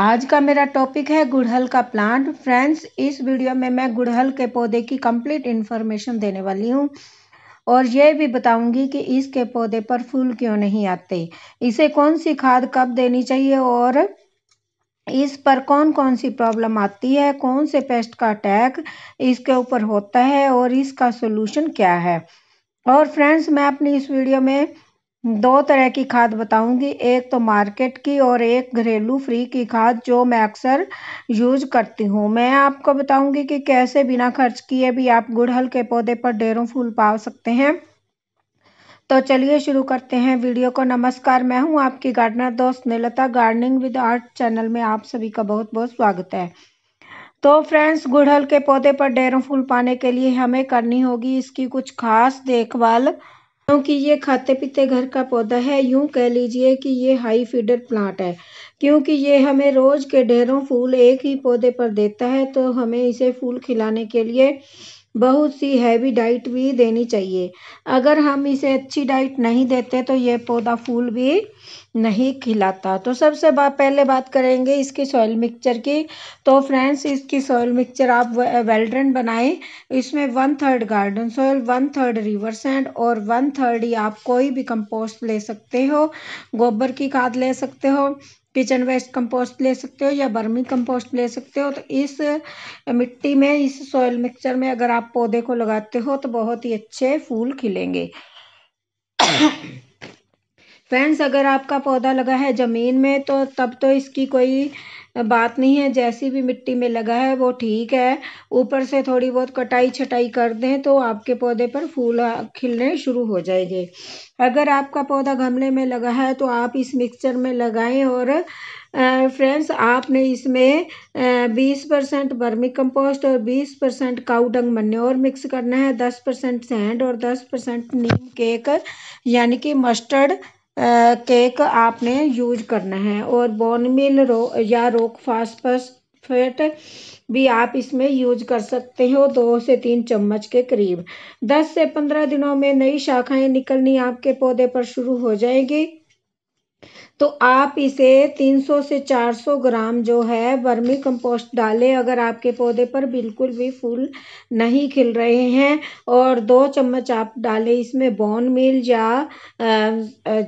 आज का मेरा टॉपिक है गुड़हल का प्लांट फ्रेंड्स इस वीडियो में मैं गुड़हल के पौधे की कंप्लीट इन्फॉर्मेशन देने वाली हूँ और ये भी बताऊंगी कि इसके पौधे पर फूल क्यों नहीं आते इसे कौन सी खाद कब देनी चाहिए और इस पर कौन कौन सी प्रॉब्लम आती है कौन से पेस्ट का अटैक इसके ऊपर होता है और इसका सोल्यूशन क्या है और फ्रेंड्स मैं अपनी इस वीडियो में दो तरह की खाद बताऊंगी एक तो मार्केट की और एक घरेलू फ्री की खाद जो मैं अक्सर यूज करती हूँ मैं आपको बताऊंगी कि कैसे बिना खर्च किए भी आप गुड़हल के पौधे पर ढेरों फूल पा सकते हैं तो चलिए शुरू करते हैं वीडियो को नमस्कार मैं हूँ आपकी गार्डनर दोस्त Neelta gardening with art channel में आप सभी का बहुत बहुत स्वागत है तो फ्रेंड्स गुड़हल के पौधे पर डेरों फूल पाने के लिए हमें करनी होगी इसकी कुछ खास देखभाल क्योंकि ये खाते पीते घर का पौधा है यूं कह लीजिए कि ये हाई फीडर प्लांट है क्योंकि ये हमें रोज़ के ढेरों फूल एक ही पौधे पर देता है तो हमें इसे फूल खिलाने के लिए बहुत सी हैवी डाइट भी देनी चाहिए अगर हम इसे अच्छी डाइट नहीं देते तो ये पौधा फूल भी नहीं खिलाता तो सबसे बा पहले बात करेंगे इसकी सॉयल मिक्सचर की तो फ्रेंड्स इसकी सॉयल मिक्सचर आप वेल्ड्रन बनाएं इसमें one third garden soil one third river sand और वन थर्ड ही आप कोई भी कंपोस्ट ले सकते हो गोबर की खाद ले सकते हो किचन वेस्ट कंपोस्ट ले सकते हो या बर्मी कंपोस्ट ले सकते हो तो इस मिट्टी में इस सॉयल मिक्सचर में अगर आप पौधे को लगाते हो तो बहुत ही अच्छे फूल खिलेंगे फ्रेंड्स अगर आपका पौधा लगा है ज़मीन में तो तब तो इसकी कोई बात नहीं है जैसी भी मिट्टी में लगा है वो ठीक है ऊपर से थोड़ी बहुत कटाई छटाई कर दें तो आपके पौधे पर फूल खिलने शुरू हो जाएंगे अगर आपका पौधा गमले में लगा है तो आप इस मिक्सचर में लगाएं और फ्रेंड्स आपने इसमें बीस परसेंट बर्मी कंपोस्ट और बीस परसेंट काउडंग मन्योर मिक्स करना है दस परसेंट सेंड और दस परसेंट नीम केक यानी कि मस्टर्ड केक आपने यूज करना है और बोनमिल रो या रोक फास्फेट भी आप इसमें यूज कर सकते हो दो से तीन चम्मच के करीब दस से पंद्रह दिनों में नई शाखाएं निकलनी आपके पौधे पर शुरू हो जाएगी तो आप इसे 300 से 400 ग्राम जो है वर्मी कंपोस्ट डालें अगर आपके पौधे पर बिल्कुल भी फूल नहीं खिल रहे हैं और दो चम्मच आप डालें इसमें बॉन मिल या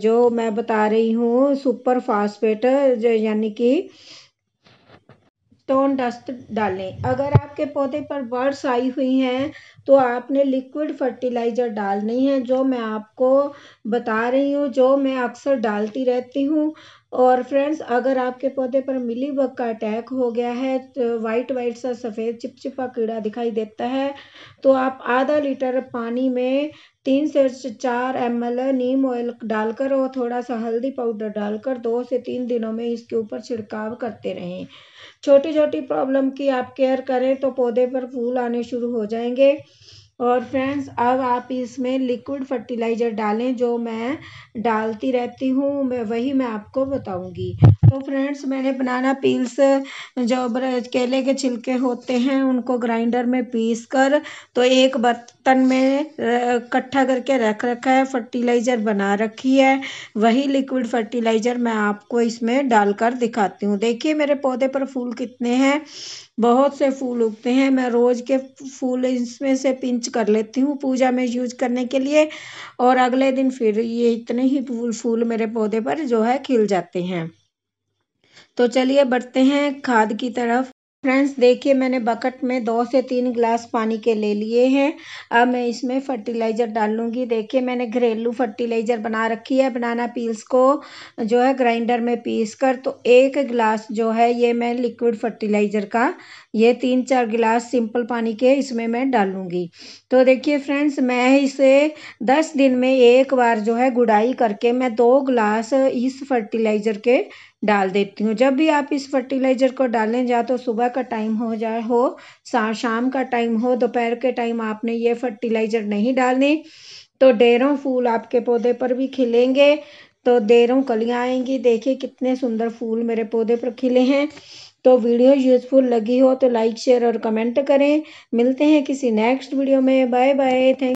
जो मैं बता रही हूँ सुपर फास्फेट यानी कि स्टोन डस्ट डालें अगर आपके पौधे पर बर्ड्स आई हुई हैं तो आपने लिक्विड फर्टिलाइज़र डालनी है जो मैं आपको बता रही हूँ जो मैं अक्सर डालती रहती हूँ और फ्रेंड्स अगर आपके पौधे पर मिली बग का अटैक हो गया है तो वाइट वाइट सा सफ़ेद चिपचिपा कीड़ा दिखाई देता है तो आप आधा लीटर पानी में तीन से चार एम एल नीम ऑयल डालकर और थोड़ा सा हल्दी पाउडर डालकर दो से तीन दिनों में इसके ऊपर छिड़काव करते रहें छोटी छोटी प्रॉब्लम की आप केयर करें तो पौधे पर फूल आने शुरू हो जाएंगे और फ्रेंड्स अब आप इसमें लिक्विड फर्टिलाइज़र डालें जो मैं डालती रहती हूँ मैं वही मैं आपको बताऊँगी तो फ्रेंड्स मैंने बनाना पील्स जो केले के छिलके होते हैं उनको ग्राइंडर में पीस कर तो एक बर्तन में इकट्ठा करके रख रखा है फर्टिलाइज़र बना रखी है वही लिक्विड फर्टिलाइज़र मैं आपको इसमें डालकर दिखाती हूँ देखिए मेरे पौधे पर फूल कितने हैं बहुत से फूल उगते हैं मैं रोज़ के फूल इसमें से पिंच कर लेती हूँ पूजा में यूज करने के लिए और अगले दिन फिर ये इतने ही फूल फूल मेरे पौधे पर जो है खिल जाते हैं तो चलिए बढ़ते हैं खाद की तरफ फ्रेंड्स देखिए मैंने बकेट में दो से तीन गिलास पानी के ले लिए हैं अब मैं इसमें फर्टिलाइज़र डाल लूँगी देखिए मैंने घरेलू फर्टिलाइज़र बना रखी है बनाना पील्स को जो है ग्राइंडर में पीस कर तो एक गिलास जो है ये मैं लिक्विड फर्टिलाइज़र का ये तीन चार गिलास सिंपल पानी के इसमें मैं डालूँगी तो देखिए फ्रेंड्स मैं इसे दस दिन में एक बार जो है गुड़ाई करके मैं दो गिलास इस फर्टिलाइज़र के डाल देती हूँ जब भी आप इस फर्टिलाइज़र को डालें या तो सुबह का टाइम हो जाए हो शाम का टाइम हो दोपहर के टाइम आपने ये फर्टिलाइज़र नहीं डालने तो डेरों फूल आपके पौधे पर भी खिलेंगे तो देरों कलियाँ आएंगी देखिए कितने सुंदर फूल मेरे पौधे पर खिले हैं तो वीडियो यूज़फुल लगी हो तो लाइक शेयर और कमेंट करें मिलते हैं किसी नेक्स्ट वीडियो में बाय बाय थैंक